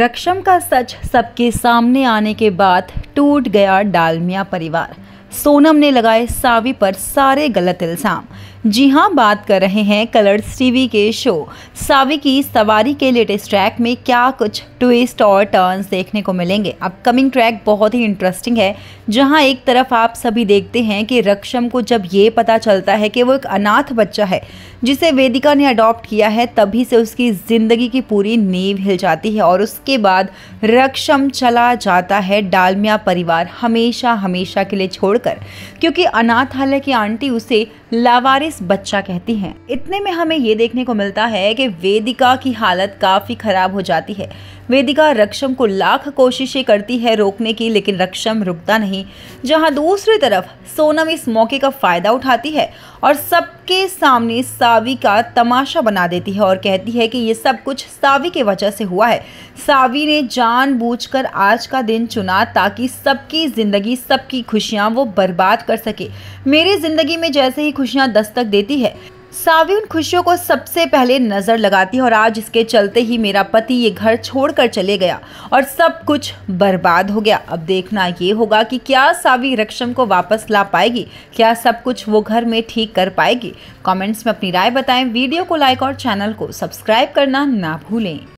रक्षम का सच सबके सामने आने के बाद टूट गया डालमिया परिवार सोनम ने लगाए सावी पर सारे गलत इल्ज़ाम जी हाँ बात कर रहे हैं कलर्स टीवी के शो सावी की सवारी के लेटेस्ट ट्रैक में क्या कुछ ट्विस्ट और टर्न्स देखने को मिलेंगे अपकमिंग ट्रैक बहुत ही इंटरेस्टिंग है जहाँ एक तरफ आप सभी देखते हैं कि रक्षम को जब ये पता चलता है कि वो एक अनाथ बच्चा है जिसे वेदिका ने अडॉप्ट किया है तभी से उसकी ज़िंदगी की पूरी नींव हिल जाती है और उसके बाद रक्षम चला जाता है डालमिया परिवार हमेशा हमेशा के लिए छोड़कर क्योंकि अनाथालय की आंटी उसे लावारिस बच्चा कहती हैं इतने में हमें ये देखने को मिलता है कि वेदिका की हालत काफ़ी ख़राब हो जाती है वेदिका रक्षम को लाख कोशिशें करती है रोकने की लेकिन रक्षम रुकता नहीं जहां दूसरी तरफ सोनम इस मौके का फ़ायदा उठाती है और सब सबके सामने सावी का तमाशा बना देती है और कहती है कि ये सब कुछ सावी के वजह से हुआ है सावी ने जानबूझकर आज का दिन चुना ताकि सबकी ज़िंदगी सबकी खुशियाँ वो बर्बाद कर सके मेरी ज़िंदगी में जैसे ही खुशियाँ दस्तक देती है सावी उन खुशियों को सबसे पहले नज़र लगाती है और आज इसके चलते ही मेरा पति ये घर छोड़कर चले गया और सब कुछ बर्बाद हो गया अब देखना ये होगा कि क्या सावी रक्षम को वापस ला पाएगी क्या सब कुछ वो घर में ठीक कर पाएगी कमेंट्स में अपनी राय बताएं वीडियो को लाइक और चैनल को सब्सक्राइब करना ना भूलें